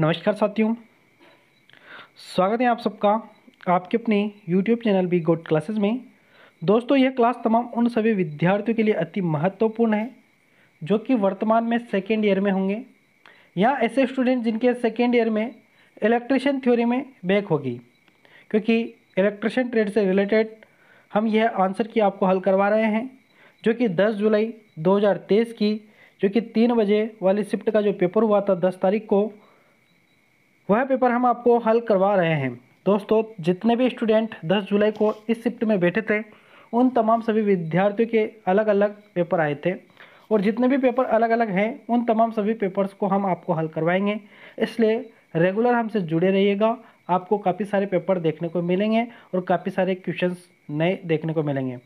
नमस्कार साथियों स्वागत है आप सबका आपके अपने YouTube channel B god classes में दोस्तों यह क्लास तमाम उन सभी विद्यार्थियों के लिए अति महत्वपूर्ण है जो कि वर्तमान में सेकेंड ईयर में होंगे या ऐसे स्टूडेंट जिनके सेकेंड ईयर में इलेक्ट्रिशियन थ्योरी में बैक होगी क्योंकि इलेक्ट्रिशियन ट्रेड से रिलेटेड हम यह आंसर की आपको हल करवा रहे हैं जो कि 10 जुलाई 2023 की जो कि तीन बजे वाली शिफ्ट का जो पेपर हुआ था 10 तारीख को वह पेपर हम आपको हल करवा रहे हैं दोस्तों जितने भी स्टूडेंट 10 जुलाई को इस शिफ्ट में बैठे थे उन तमाम सभी विद्यार्थियों के अलग अलग पेपर आए थे और जितने भी पेपर अलग अलग हैं उन तमाम सभी पेपर्स को हम आपको हल करवाएंगे इसलिए रेगुलर हमसे जुड़े रहिएगा आपको काफ़ी सारे पेपर देखने को मिलेंगे और काफ़ी सारे क्वेश्चन नए देखने को मिलेंगे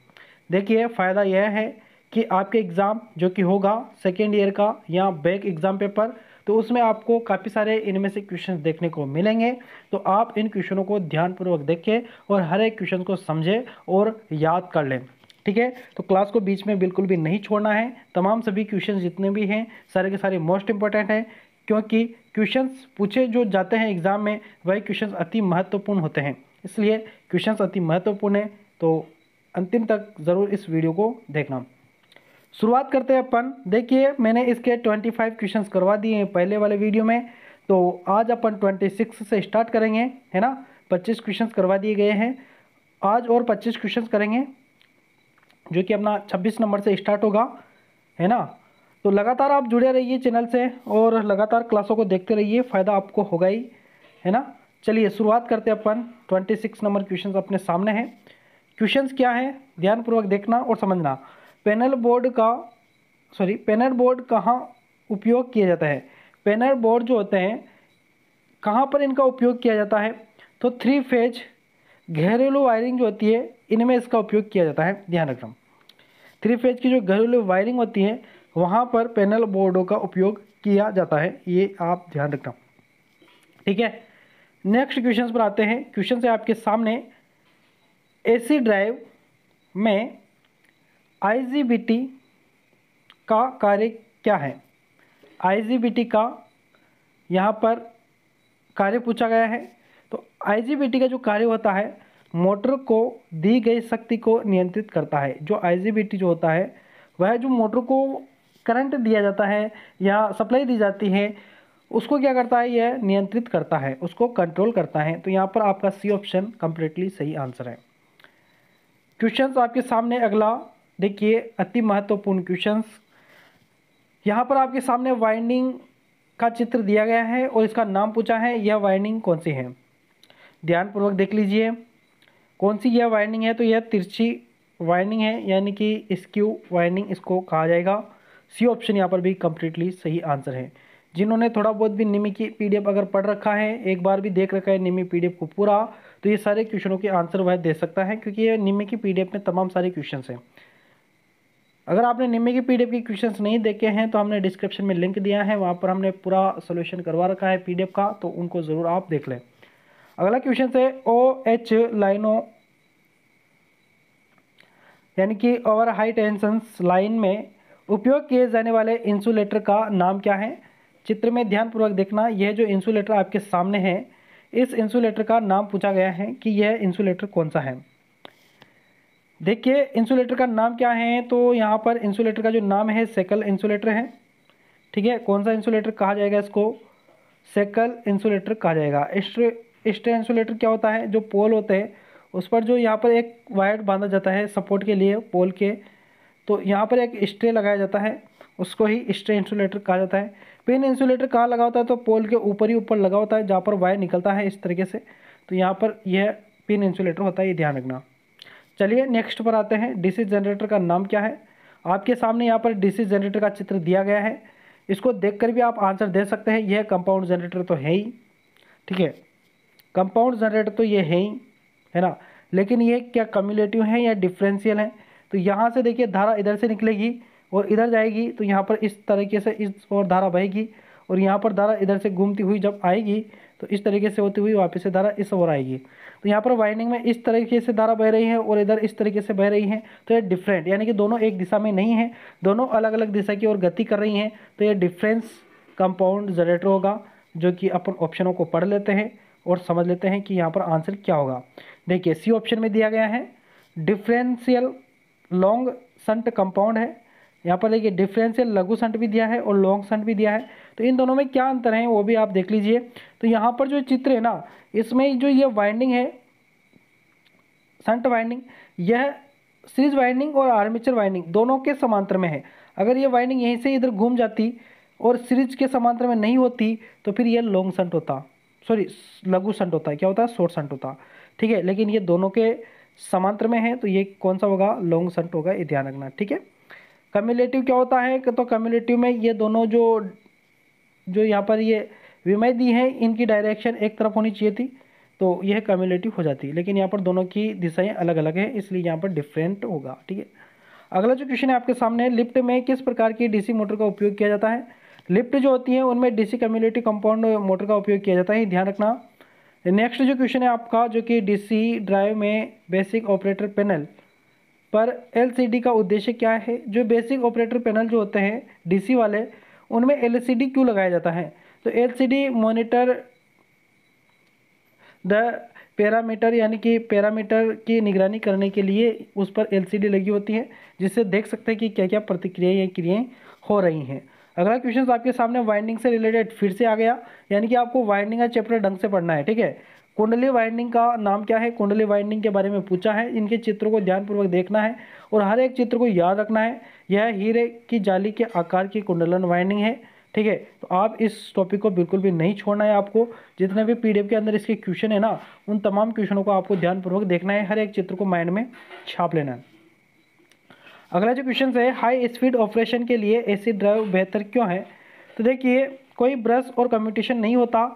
देखिए फ़ायदा यह है कि आपके एग्ज़ाम जो कि होगा सेकेंड ईयर का या बैक एग्ज़ाम पेपर तो उसमें आपको काफ़ी सारे इनमें से क्वेश्चन देखने को मिलेंगे तो आप इन क्वेश्चनों को ध्यानपूर्वक देखें और हर एक क्वेश्चन को समझें और याद कर लें ठीक है तो क्लास को बीच में बिल्कुल भी नहीं छोड़ना है तमाम सभी क्वेश्चन जितने भी हैं सारे के सारे मोस्ट इंपॉर्टेंट हैं क्योंकि क्वेश्चंस पूछे जो जाते हैं एग्ज़ाम में वही क्वेश्चंस अति महत्वपूर्ण होते हैं इसलिए क्वेश्चंस अति महत्वपूर्ण हैं तो अंतिम तक ज़रूर इस वीडियो को देखना शुरुआत करते हैं अपन देखिए मैंने इसके 25 क्वेश्चंस करवा दिए हैं पहले वाले वीडियो में तो आज अपन 26 से स्टार्ट करेंगे है ना 25 क्वेश्चंस करवा दिए गए हैं आज और 25 क्वेश्चंस करेंगे जो कि अपना 26 नंबर से स्टार्ट होगा है ना तो लगातार आप जुड़े रहिए चैनल से और लगातार क्लासों को देखते रहिए फ़ायदा आपको होगा ही है ना चलिए शुरुआत करते हैं अपन सिक्स नंबर क्वेश्चन अपने सामने हैं क्वेश्चन क्या हैं ध्यानपूर्वक देखना और समझना पैनल बोर्ड का सॉरी पैनल बोर्ड कहाँ उपयोग किया जाता है पैनल बोर्ड जो होते हैं कहाँ पर इनका उपयोग किया जाता है तो थ्री फेज घरेलू वायरिंग जो होती है इनमें इसका उपयोग किया जाता है ध्यान रखना थ्री फेज की जो घरेलू वायरिंग होती है वहाँ पर पैनल बोर्डों का उपयोग किया जाता है ये आप ध्यान रखना ठीक है नेक्स्ट क्वेश्चन पर आते हैं क्वेश्चन है आपके सामने एसी ड्राइव में आईजीबीटी का कार्य क्या है आईजीबीटी का यहाँ पर कार्य पूछा गया है तो आईजीबीटी का जो कार्य होता है मोटर को दी गई शक्ति को नियंत्रित करता है जो आईजीबीटी जो होता है वह जो मोटर को करंट दिया जाता है या सप्लाई दी जाती है उसको क्या करता है यह नियंत्रित करता है उसको कंट्रोल करता है तो यहाँ पर आपका सी ऑप्शन कम्प्लीटली सही आंसर है क्वेश्चन आपके सामने अगला देखिए अति महत्वपूर्ण क्वेश्चंस यहाँ पर आपके सामने वाइंडिंग का चित्र दिया गया है और इसका नाम पूछा है यह वाइंडिंग कौन सी है ध्यानपूर्वक देख लीजिए कौन सी यह वाइंडिंग है तो यह तिरछी वाइंडिंग है यानी कि स्क्यू वाइंडिंग इसको कहा जाएगा सी ऑप्शन यहाँ पर भी कम्प्लीटली सही आंसर है जिन्होंने थोड़ा बहुत भी निमी की पी अगर पढ़ रखा है एक बार भी देख रखा है निमी पी को पूरा तो ये सारे क्वेश्चनों के आंसर वह दे सकता है क्योंकि ये निमी की पी में तमाम सारे क्वेश्चन हैं अगर आपने निम्बे की पीडीएफ के क्वेश्चन नहीं देखे हैं तो हमने डिस्क्रिप्शन में लिंक दिया है वहाँ पर हमने पूरा सोल्यूशन करवा रखा है पीडीएफ का तो उनको ज़रूर आप देख लें अगला क्वेश्चन है ओ एच लाइनों यानी कि ओवर हाई टेंशन लाइन में उपयोग किए जाने वाले इंसुलेटर का नाम क्या है चित्र में ध्यानपूर्वक देखना यह जो इंसुलेटर आपके सामने है इस इंसुलेटर का नाम पूछा गया है कि यह इंसुलेटर कौन सा है देखिए इंसुलेटर का नाम क्या है तो यहाँ पर इंसुलेटर का जो नाम है सेकल इंसुलेटर है ठीक है कौन सा इंसुलेटर कहा जाएगा इसको सेकल इंसुलेटर कहा जाएगा स्ट्रे स्ट्रे इंसुलेटर क्या होता है जो पोल होते हैं उस पर जो यहाँ पर एक वायर बांधा जाता है सपोर्ट के लिए पोल के तो यहाँ पर एक स्ट्रे लगाया जाता है उसको ही स्ट्रे इंसुलेटर कहा जाता है पिन इंसुलेटर कहाँ लगा होता है तो पोल के ऊपर ही ऊपर लगा होता है जहाँ पर वायर निकलता है इस तरीके से तो यहाँ पर यह पिन इंसुलेटर होता है ये ध्यान रखना चलिए नेक्स्ट पर आते हैं डीसी जनरेटर का नाम क्या है आपके सामने यहाँ पर डीसी जनरेटर का चित्र दिया गया है इसको देखकर भी आप आंसर दे सकते हैं यह कंपाउंड जनरेटर तो है ही ठीक है कंपाउंड जनरेटर तो ये है ही है ना लेकिन ये क्या कम्युलेटिव है या डिफरेंशियल है तो यहाँ से देखिए धारा इधर से निकलेगी और इधर जाएगी तो यहाँ पर इस तरीके से इस और धारा बहेगी और यहाँ पर धारा इधर से घूमती हुई जब आएगी तो इस तरीके से होती हुई वापस से धारा इस ओर आएगी तो यहाँ पर वाइंडिंग में इस तरीके से धारा बह रही है और इधर इस तरीके से बह रही है तो ये डिफरेंट यानी कि दोनों एक दिशा में नहीं है दोनों अलग अलग दिशा की ओर गति कर रही हैं तो ये डिफरेंस कंपाउंड जनरेटर होगा जो कि अपन ऑप्शनों को पढ़ लेते हैं और समझ लेते हैं कि यहाँ पर आंसर क्या होगा देखिए सी ऑप्शन में दिया गया है डिफरेंशियल लॉन्ग संट कंपाउंड है यहाँ पर देखिए डिफरेंशियल लघु संट भी दिया है और लॉन्ग संट भी दिया है तो इन दोनों में क्या अंतर है वो भी आप देख लीजिए तो यहाँ पर जो चित्र है ना इसमें जो ये वाइंडिंग है संट वाइंडिंग यह सीरीज वाइंडिंग और आर्मेचर वाइंडिंग दोनों के समांतर में है अगर ये वाइंडिंग यहीं से इधर घूम जाती और सीरीज के समांतर में नहीं होती तो फिर यह लॉन्ग संट होता सॉरी लघु संट होता है क्या होता है शॉर्ट संट होता ठीक है लेकिन ये दोनों के समांतर में है तो ये कौन सा होगा लॉन्ग संट होगा ये ध्यान रखना ठीक है कम्युलेटिव क्या होता है तो कम्युलेटिव में ये दोनों जो जो यहाँ पर ये विमय दी हैं इनकी डायरेक्शन एक तरफ होनी चाहिए थी तो यह कम्युनिटी हो जाती है लेकिन यहाँ पर दोनों की दिशाएँ अलग अलग हैं इसलिए यहाँ पर डिफरेंट होगा ठीक है अगला जो क्वेश्चन है आपके सामने लिफ्ट में किस प्रकार की डीसी मोटर का उपयोग किया जाता है लिफ्ट जो होती है उनमें डीसी कम्युनिटी कंपाउंड मोटर का उपयोग किया जाता है ध्यान रखना नेक्स्ट जो क्वेश्चन है आपका जो कि डीसी ड्राइव में बेसिक ऑपरेटर पैनल पर एलसीडी का उद्देश्य क्या है जो बेसिक ऑपरेटर पैनल जो होते हैं डीसी वाले उनमें एल क्यों लगाया जाता है तो L C monitor the parameter यानी कि पैरामीटर की निगरानी करने के लिए उस पर एलसीडी लगी होती है जिससे देख सकते हैं कि क्या क्या प्रतिक्रियाएँ या क्रियाएँ हो रही हैं अगला क्वेश्चन आपके सामने वाइंडिंग से रिलेटेड फिर से आ गया यानी कि आपको वाइंडिंग का चैप्टर ढंग से पढ़ना है ठीक है कुंडली वाइंडिंग का नाम क्या है कुंडली वाइंडिंग के बारे में पूछा है इनके चित्रों को ध्यानपूर्वक देखना है और हर एक चित्र को याद रखना है यह हीरे की जाली के आकार की कुंडलन वाइंडिंग है ठीक है तो आप इस टॉपिक को बिल्कुल भी नहीं छोड़ना है आपको जितने भी पी के अंदर इसके क्वेश्चन है ना उन तमाम क्वेश्चनों को आपको ध्यानपूर्वक देखना है हर एक चित्र को माइंड में छाप लेना है अगला जो क्वेश्चन है हाई स्पीड ऑपरेशन के लिए एसी ड्राइव बेहतर क्यों है तो देखिए कोई ब्रश और कम्यूटेशन नहीं होता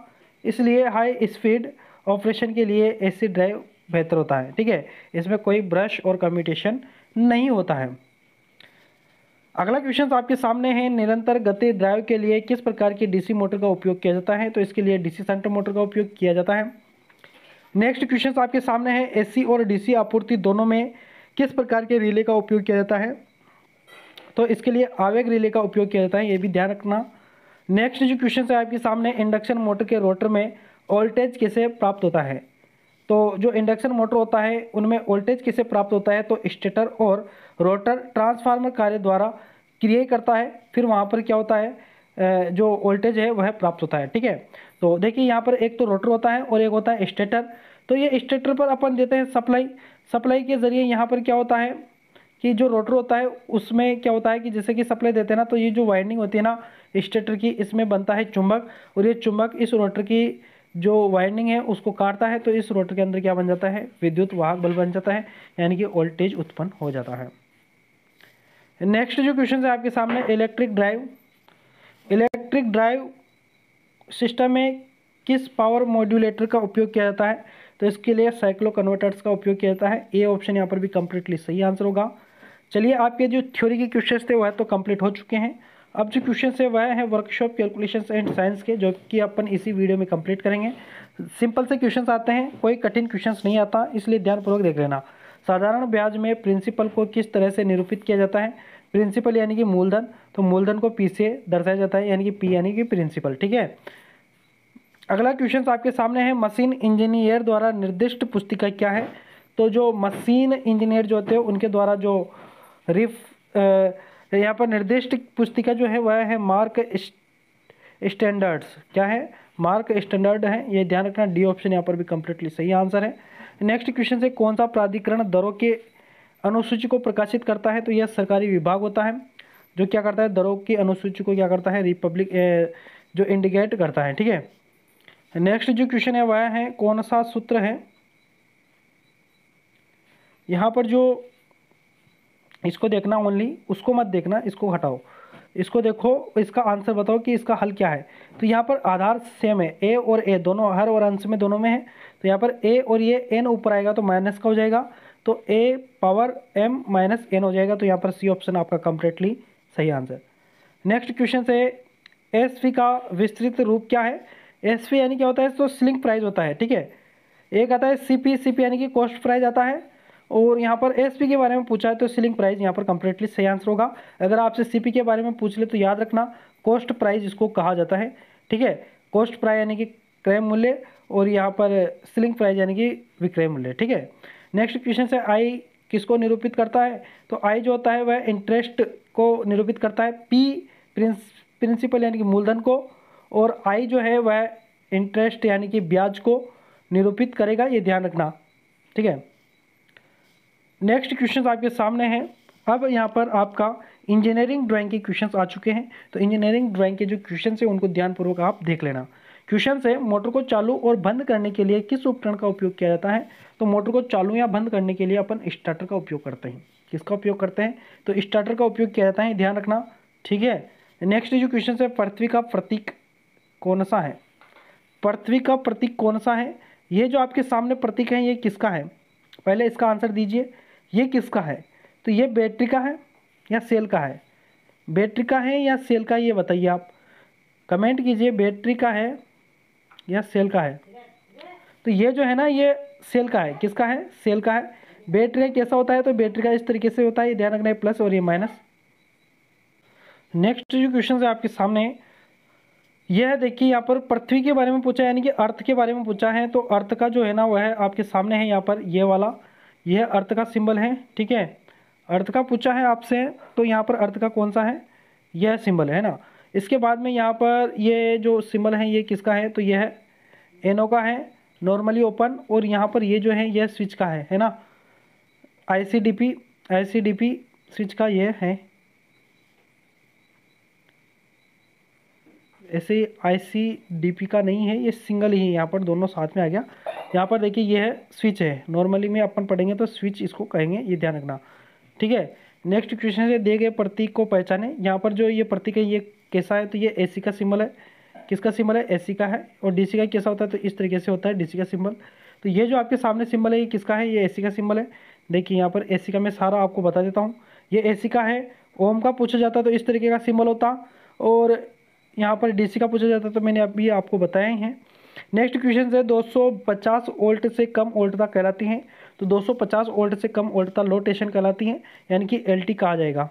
इसलिए हाई स्पीड ऑपरेशन के लिए एसी ड्राइव बेहतर होता है ठीक है इसमें कोई ब्रश और कम्यूटेशन नहीं होता है अगला क्वेश्चन तो आपके सामने है निरंतर गति ड्राइव के लिए किस प्रकार की डीसी मोटर का उपयोग किया जाता है तो इसके लिए डीसी सेंटर मोटर का उपयोग किया जाता है नेक्स्ट क्वेश्चन तो आपके सामने है एसी और डीसी आपूर्ति दोनों में किस प्रकार के रिले का उपयोग किया जाता है तो इसके लिए आवेग रिले का उपयोग किया जाता है ये भी ध्यान रखना नेक्स्ट जो क्वेश्चन है आपके सामने इंडक्शन मोटर के रोटर में वोल्टेज कैसे प्राप्त होता है तो जो इंडक्शन मोटर होता है उनमें वोल्टेज कैसे प्राप्त होता है तो स्टेटर और रोटर ट्रांसफार्मर कार्य द्वारा क्रिएट करता है फिर वहाँ पर क्या होता है जो वोल्टेज है वह प्राप्त होता है ठीक है तो देखिए यहाँ पर एक तो रोटर होता है और एक होता है स्टेटर तो ये स्टेटर पर अपन देते हैं सप्लाई सप्लाई के ज़रिए यहाँ पर क्या होता है कि जो रोटर होता है उसमें क्या होता है कि जैसे कि सप्लाई देते हैं ना तो ये जो वाइंडिंग होती है ना स्टेटर की इसमें बनता है चुंबक और ये चुंबक इस रोटर की जो वाइंडिंग है उसको काटता है तो इस रोटर के अंदर क्या बन जाता है विद्युत वाहक बल बन जाता है यानी कि वोल्टेज उत्पन्न हो जाता है नेक्स्ट जो क्वेश्चन है आपके सामने electric drive electric drive system में किस पावर मॉड्यूलेटर का उपयोग किया जाता है तो इसके लिए साइक्लो कन्वर्टर्स का उपयोग किया जाता है ए ऑप्शन यहाँ पर भी कंप्लीटली सही आंसर होगा चलिए आपके जो थ्योरी के क्वेश्चन थे वह तो कंप्लीट हो चुके हैं अब जो क्वेश्चन है वह है वर्कशॉप कैलकुलेशंस एंड साइंस के जो कि अपन इसी वीडियो में कंप्लीट करेंगे सिंपल से क्वेश्चंस आते हैं कोई कठिन क्वेश्चंस नहीं आता इसलिए ध्यानपूर्वक देख लेना साधारण ब्याज में प्रिंसिपल को किस तरह से निरूपित किया जाता है प्रिंसिपल यानी कि मूलधन तो मूलधन को पी से दर्शाया जाता है यानी कि पी यानी कि प्रिंसिपल ठीक है अगला क्वेश्चन आपके सामने है मशीन इंजीनियर द्वारा निर्दिष्ट पुस्तिका क्या है तो जो मशीन इंजीनियर जो होते हैं उनके द्वारा जो रिफ तो यहाँ पर निर्दिष्ट पुस्तिका जो है वह है मार्क स्टैंडर्ड्स क्या है मार्क स्टैंडर्ड है ये ध्यान रखना डी ऑप्शन यहाँ पर भी कम्प्लीटली सही आंसर है नेक्स्ट क्वेश्चन से कौन सा प्राधिकरण दरों के अनुसूची को प्रकाशित करता है तो यह सरकारी विभाग होता है जो क्या करता है दरों की अनुसूची को क्या करता है रिपब्लिक जो इंडिकेट करता है ठीक है नेक्स्ट जो क्वेश्चन है वह है कौन सा सूत्र है यहाँ पर जो इसको देखना ओनली उसको मत देखना इसको हटाओ इसको देखो इसका आंसर बताओ कि इसका हल क्या है तो यहाँ पर आधार सेम है ए और ए दोनों हर और अंश में दोनों में है तो यहाँ पर ए और ये एन ऊपर आएगा तो माइनस का हो जाएगा तो A power M minus N हो जाएगा तो यहाँ पर सी ऑप्शन आपका कम्प्लीटली सही आंसर नेक्स्ट क्वेश्चन से एस का विस्तृत रूप क्या है एस यानी क्या होता है तो स्लिंग प्राइज होता है ठीक है एक आता है सी पी यानी कि कॉस्ट प्राइज आता है और यहाँ पर एस के बारे में पूछा है तो सीलिंग प्राइस यहाँ पर कंप्लीटली सही आंसर होगा अगर आपसे सी के बारे में पूछ ले तो याद रखना कॉस्ट प्राइस इसको कहा जाता है ठीक है कॉस्ट प्राइस यानी कि क्रय मूल्य और यहाँ पर सीलिंग प्राइस यानी कि विक्रय मूल्य ठीक है नेक्स्ट क्वेश्चन से आई किसको निरूपित करता है तो आई जो होता है वह इंटरेस्ट को निरूपित करता है पी प्रिंस प्रिंसिपल यानी कि मूलधन को और आई जो है वह इंटरेस्ट यानी कि ब्याज को निरूपित करेगा ये ध्यान रखना ठीक है नेक्स्ट क्वेश्चन आपके सामने हैं अब यहाँ पर आपका इंजीनियरिंग ड्राइंग के क्वेश्चन आ चुके हैं तो इंजीनियरिंग ड्राइंग के जो क्वेश्चन है उनको ध्यानपूर्वक आप देख लेना क्वेश्चन है मोटर को चालू और बंद करने के लिए किस उपकरण का उपयोग किया जाता है तो मोटर को चालू या बंद करने के लिए अपन स्टार्टर का उपयोग करते हैं किसका उपयोग करते हैं तो स्टार्टर का उपयोग किया जाता है ध्यान रखना ठीक है नेक्स्ट जो क्वेश्चन है पृथ्वी का प्रतीक कौन सा है पृथ्वी का प्रतीक कौन सा है ये जो आपके सामने प्रतीक है ये किसका है पहले इसका आंसर दीजिए ये किसका है तो ये बैटरी का है या सेल का है बैटरी का है या सेल का ये बताइए आप कमेंट कीजिए बैटरी का है या सेल का है तो ये जो है ना ये सेल का है किसका है सेल का है बैटरी कैसा होता है तो बैटरी का इस तरीके से होता है ध्यान रखना है प्लस और ये माइनस नेक्स्ट जो क्वेश्चन है आपके सामने यह है देखिए यहाँ पर पृथ्वी के बारे में पूछा है यानी कि अर्थ के बारे में पूछा है तो अर्थ का जो है ना वह है आपके सामने है यहाँ पर ये वाला यह अर्थ का सिंबल है ठीक है अर्थ का पूछा है आपसे तो यहाँ पर अर्थ का कौन सा है यह सिंबल है ना इसके बाद में यहाँ पर ये जो सिंबल है ये किसका है तो यह है एनो का है नॉर्मली ओपन और यहाँ पर ये जो है यह स्विच का है है ना डी पी स्विच का ये है ऐसे आई सी डी पी का नहीं है ये सिंगल ही है यहाँ पर दोनों साथ में आ गया यहाँ पर देखिए ये है स्विच है नॉर्मली में अपन पढ़ेंगे तो स्विच इसको कहेंगे ये ध्यान रखना ठीक है नेक्स्ट क्वेश्चन से दिए गए प्रतीक को पहचाने यहाँ पर जो ये प्रतीक है ये कैसा है तो ये ए का सिम्बल है किसका सिम्बल है ए का है और डी का कैसा होता है तो इस तरीके से होता है डी का सिम्बल तो ये जो आपके सामने सिम्बल है ये किसका है ये ए का सिम्बल है देखिए यहाँ पर ए का मैं सारा आपको बता देता हूँ ये ए का है ओम का पूछा जाता तो इस तरीके का सिम्बल होता और यहाँ पर डीसी का पूछा जाता है तो मैंने अभी आपको बताए हैं नेक्स्ट क्वेश्चन है 250 वोल्ट से कम वोल्टता कहलाती हैं तो 250 वोल्ट से कम वोल्टता लो टेंशन कहलाती हैं यानी कि एलटी कहा जाएगा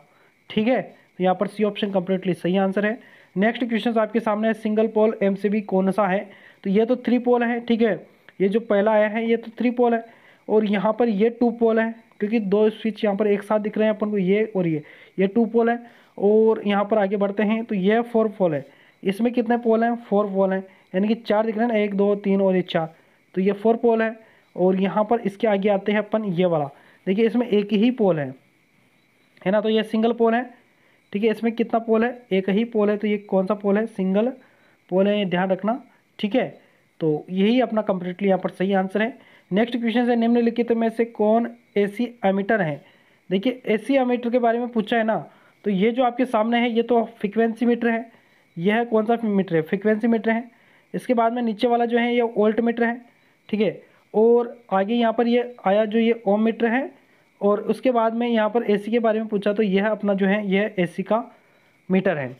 ठीक है तो यहाँ पर सी ऑप्शन कम्प्लीटली सही आंसर है नेक्स्ट क्वेश्चन आपके सामने है सिंगल पोल एम कौन सा है तो ये तो थ्री पोल है ठीक है ये जो पहला आया है ये तो थ्री पोल है और यहाँ पर ये टू पोल है क्योंकि दो स्विच यहाँ पर एक साथ दिख रहे हैं अपन को ये और ये ये टू पोल है और यहाँ पर आगे बढ़ते हैं तो यह फोर पोल है इसमें कितने पोल हैं फोर पोल हैं यानी कि चार दिख रहे हैं ना एक दो तीन और ये चार तो ये फोर पोल है और यहाँ पर इसके आगे आते हैं अपन ये वाला देखिए इसमें एक ही पोल है है ना तो ये सिंगल पोल है ठीक है इसमें कितना पोल है एक ही पोल है तो ये कौन सा पोल है सिंगल पोल है ध्यान रखना ठीक है तो यही अपना कंप्लीटली यहाँ पर सही आंसर है नेक्स्ट क्वेश्चन है निम्नलिखित में से कौन एसी एमीटर है देखिए एसी एमीटर के बारे में पूछा है ना तो ये जो आपके सामने है ये तो फ्रिक्वेंसी मीटर है यह है कौन सा मीटर है फ्रिक्वेंसी मीटर है इसके बाद में नीचे वाला जो है ये ओल्ट मीटर है ठीक है और आगे यहाँ पर ये आया जो ये ओम मीटर है और उसके बाद में यहाँ पर एसी के बारे में पूछा तो यह अपना जो है यह एसी का मीटर है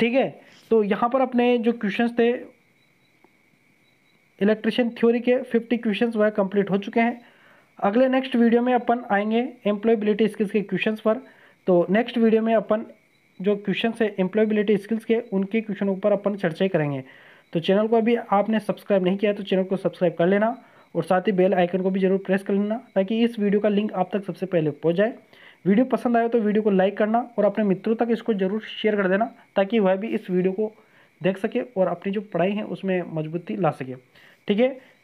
ठीक है तो यहाँ पर अपने जो क्वेश्चंस थे इलेक्ट्रिशियन थ्योरी के फिफ्टी क्वेश्चंस वह कंप्लीट हो चुके हैं अगले नेक्स्ट वीडियो में अपन आएंगे एम्प्लॉयबिलिटी स्किल्स के क्वेश्चंस पर तो नेक्स्ट वीडियो में अपन जो क्वेश्चन है एम्प्लॉयबिलिटी स्किल्स के उनके क्वेश्चन ऊपर अपन चर्चा करेंगे तो चैनल को अभी आपने सब्सक्राइब नहीं किया तो चैनल को सब्सक्राइब कर लेना और साथ ही बेल आइकन को भी जरूर प्रेस कर लेना ताकि इस वीडियो का लिंक आप तक सबसे पहले पहुँच जाए वीडियो पसंद आया तो वीडियो को लाइक करना और अपने मित्रों तक इसको जरूर शेयर कर देना ताकि वह भी इस वीडियो को देख सके और अपनी जो पढ़ाई है उसमें मजबूती ला सके ठीक है